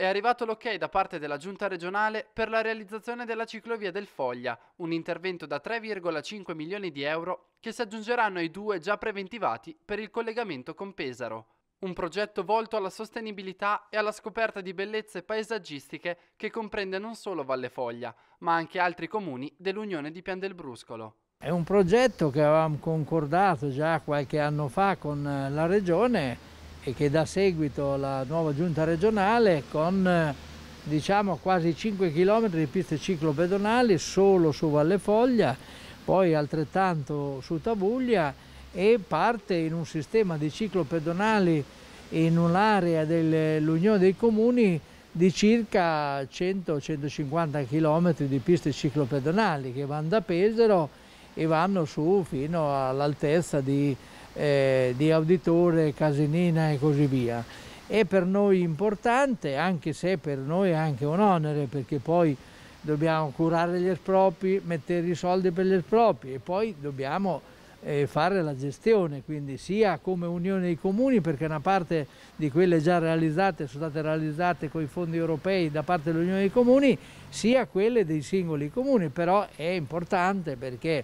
È arrivato l'ok da parte della Giunta regionale per la realizzazione della ciclovia del Foglia, un intervento da 3,5 milioni di euro che si aggiungeranno ai due già preventivati per il collegamento con Pesaro. Un progetto volto alla sostenibilità e alla scoperta di bellezze paesaggistiche che comprende non solo Valle Foglia, ma anche altri comuni dell'Unione di Pian del Bruscolo. È un progetto che avevamo concordato già qualche anno fa con eh, la Regione e che dà seguito alla nuova giunta regionale con eh, diciamo quasi 5 km di piste ciclopedonali solo su Valle Foglia, poi altrettanto su Tabuglia e parte in un sistema di ciclopedonali in un'area dell'Unione eh, dei Comuni di circa 100-150 km di piste ciclopedonali che vanno da Pesaro e vanno su fino all'altezza di eh, di Auditore, Casinina e così via. È per noi importante, anche se per noi è anche un onere, perché poi dobbiamo curare gli espropri, er mettere i soldi per gli espropri er e poi dobbiamo eh, fare la gestione, quindi sia come Unione dei Comuni, perché una parte di quelle già realizzate sono state realizzate con i fondi europei da parte dell'Unione dei Comuni, sia quelle dei singoli comuni, però è importante perché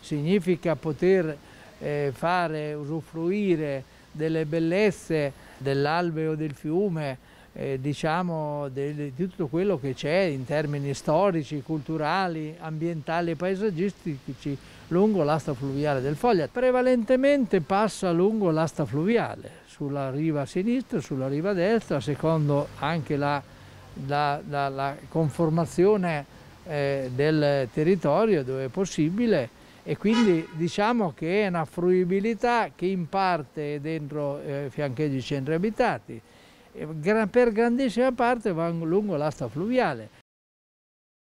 significa poter eh, fare usufruire delle bellezze dell'alveo del fiume, eh, diciamo di tutto quello che c'è in termini storici, culturali, ambientali e paesaggistici lungo l'asta fluviale del Foglia. Prevalentemente passa lungo l'asta fluviale, sulla riva sinistra, sulla riva destra, secondo anche la, la, la, la conformazione eh, del territorio dove è possibile e quindi diciamo che è una fruibilità che in parte è dentro eh, fiancheggi centri abitati, e per grandissima parte va lungo l'asta fluviale.